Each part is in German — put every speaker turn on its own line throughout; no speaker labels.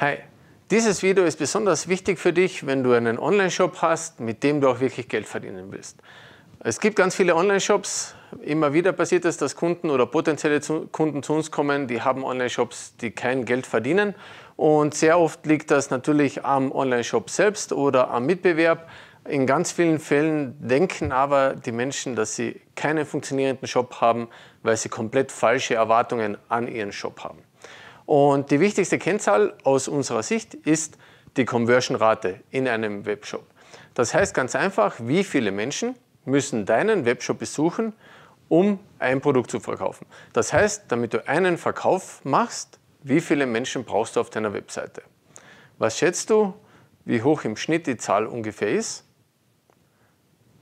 Hi, dieses Video ist besonders wichtig für dich, wenn du einen Online-Shop hast, mit dem du auch wirklich Geld verdienen willst. Es gibt ganz viele Online-Shops. Immer wieder passiert es, dass Kunden oder potenzielle Kunden zu uns kommen, die haben Online-Shops, die kein Geld verdienen. Und sehr oft liegt das natürlich am Online-Shop selbst oder am Mitbewerb. In ganz vielen Fällen denken aber die Menschen, dass sie keinen funktionierenden Shop haben, weil sie komplett falsche Erwartungen an ihren Shop haben. Und die wichtigste Kennzahl aus unserer Sicht ist die Conversion-Rate in einem Webshop. Das heißt ganz einfach, wie viele Menschen müssen deinen Webshop besuchen, um ein Produkt zu verkaufen. Das heißt, damit du einen Verkauf machst, wie viele Menschen brauchst du auf deiner Webseite? Was schätzt du, wie hoch im Schnitt die Zahl ungefähr ist?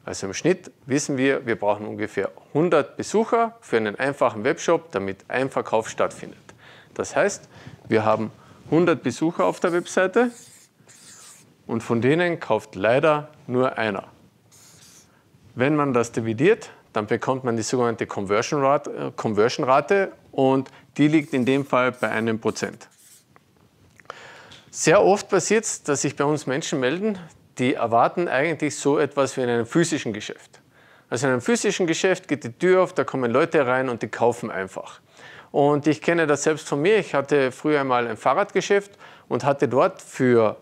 Also im Schnitt wissen wir, wir brauchen ungefähr 100 Besucher für einen einfachen Webshop, damit ein Verkauf stattfindet. Das heißt, wir haben 100 Besucher auf der Webseite und von denen kauft leider nur einer. Wenn man das dividiert, dann bekommt man die sogenannte Conversion Rate, äh, Conversion Rate und die liegt in dem Fall bei einem Prozent. Sehr oft passiert es, dass sich bei uns Menschen melden, die erwarten eigentlich so etwas wie in einem physischen Geschäft. Also in einem physischen Geschäft geht die Tür auf, da kommen Leute rein und die kaufen einfach. Und ich kenne das selbst von mir. Ich hatte früher einmal ein Fahrradgeschäft und hatte dort für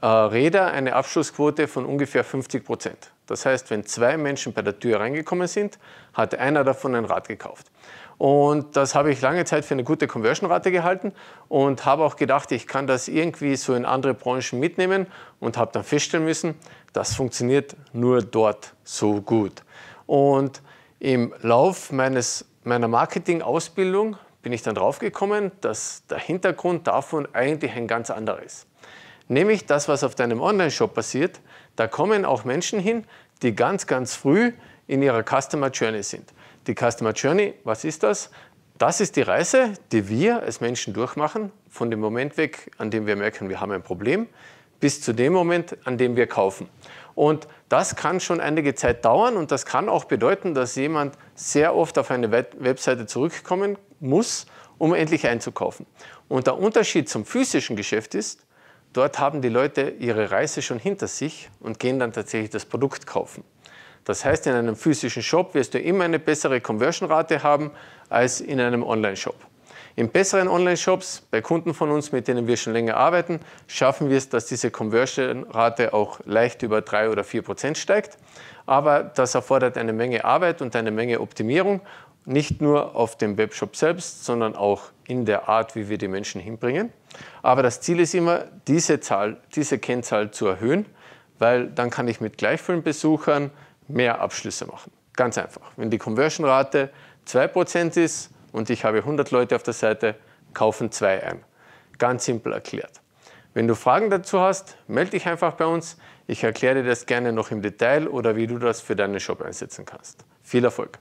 äh, Räder eine Abschlussquote von ungefähr 50 Prozent. Das heißt, wenn zwei Menschen bei der Tür reingekommen sind, hat einer davon ein Rad gekauft. Und das habe ich lange Zeit für eine gute Conversion-Rate gehalten und habe auch gedacht, ich kann das irgendwie so in andere Branchen mitnehmen und habe dann feststellen müssen, das funktioniert nur dort so gut. Und im Lauf meines, meiner Marketing-Ausbildung bin ich dann draufgekommen, dass der Hintergrund davon eigentlich ein ganz anderer ist. Nämlich das, was auf deinem Online-Shop passiert, da kommen auch Menschen hin, die ganz, ganz früh in ihrer Customer Journey sind. Die Customer Journey, was ist das? Das ist die Reise, die wir als Menschen durchmachen, von dem Moment weg, an dem wir merken, wir haben ein Problem, bis zu dem Moment, an dem wir kaufen. Und das kann schon einige Zeit dauern und das kann auch bedeuten, dass jemand sehr oft auf eine Webseite zurückkommen muss, um endlich einzukaufen. Und der Unterschied zum physischen Geschäft ist, dort haben die Leute ihre Reise schon hinter sich und gehen dann tatsächlich das Produkt kaufen. Das heißt, in einem physischen Shop wirst du immer eine bessere Conversion-Rate haben als in einem Online-Shop. In besseren Online-Shops, bei Kunden von uns, mit denen wir schon länger arbeiten, schaffen wir es, dass diese Conversion-Rate auch leicht über 3 oder 4 Prozent steigt. Aber das erfordert eine Menge Arbeit und eine Menge Optimierung nicht nur auf dem Webshop selbst, sondern auch in der Art, wie wir die Menschen hinbringen. Aber das Ziel ist immer, diese Zahl, diese Kennzahl zu erhöhen, weil dann kann ich mit gleich vielen Besuchern mehr Abschlüsse machen. Ganz einfach. Wenn die Conversion-Rate 2% ist und ich habe 100 Leute auf der Seite, kaufen zwei ein. Ganz simpel erklärt. Wenn du Fragen dazu hast, melde dich einfach bei uns. Ich erkläre dir das gerne noch im Detail oder wie du das für deinen Shop einsetzen kannst. Viel Erfolg!